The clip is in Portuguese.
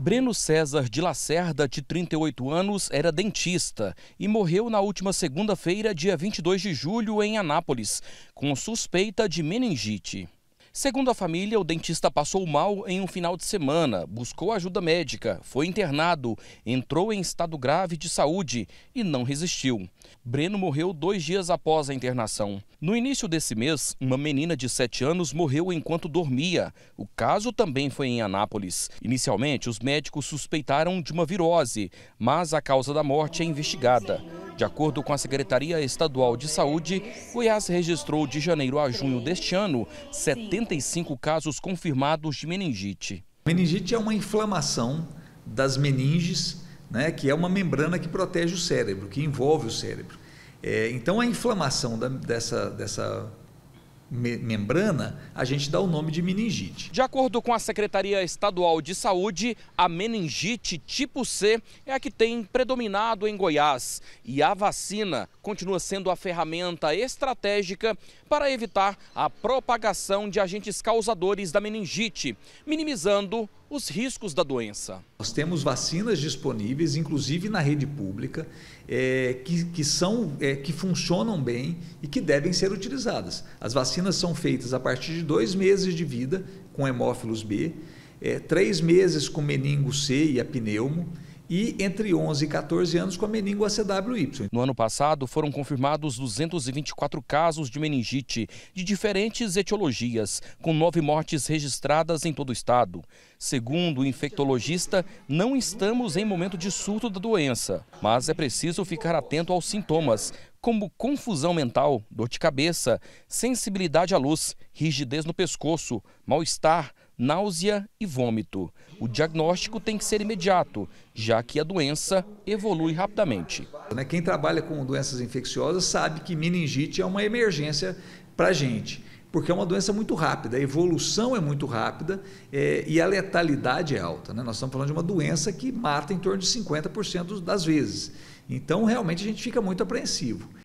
Breno César de Lacerda, de 38 anos, era dentista e morreu na última segunda-feira, dia 22 de julho, em Anápolis, com suspeita de meningite. Segundo a família, o dentista passou mal em um final de semana, buscou ajuda médica, foi internado, entrou em estado grave de saúde e não resistiu. Breno morreu dois dias após a internação. No início desse mês, uma menina de 7 anos morreu enquanto dormia. O caso também foi em Anápolis. Inicialmente, os médicos suspeitaram de uma virose, mas a causa da morte é investigada. De acordo com a Secretaria Estadual de Saúde, Goiás registrou de janeiro a junho deste ano 75 casos confirmados de meningite. Meningite é uma inflamação das meninges, né, que é uma membrana que protege o cérebro, que envolve o cérebro. É, então, a inflamação da, dessa, dessa membrana, a gente dá o nome de meningite. De acordo com a Secretaria Estadual de Saúde, a meningite tipo C é a que tem predominado em Goiás e a vacina continua sendo a ferramenta estratégica para evitar a propagação de agentes causadores da meningite, minimizando os riscos da doença. Nós temos vacinas disponíveis, inclusive na rede pública, é, que, que, são, é, que funcionam bem e que devem ser utilizadas. As vacinas vacinas são feitas a partir de dois meses de vida com hemófilos B, é, três meses com meningo C e a pneumo, e entre 11 e 14 anos com a meningo CWY. No ano passado, foram confirmados 224 casos de meningite de diferentes etiologias, com nove mortes registradas em todo o estado. Segundo o infectologista, não estamos em momento de surto da doença, mas é preciso ficar atento aos sintomas, como confusão mental, dor de cabeça, sensibilidade à luz, rigidez no pescoço, mal-estar, náusea e vômito. O diagnóstico tem que ser imediato, já que a doença evolui rapidamente. Né, quem trabalha com doenças infecciosas sabe que meningite é uma emergência para a gente porque é uma doença muito rápida, a evolução é muito rápida é, e a letalidade é alta. Né? Nós estamos falando de uma doença que mata em torno de 50% das vezes. Então, realmente, a gente fica muito apreensivo.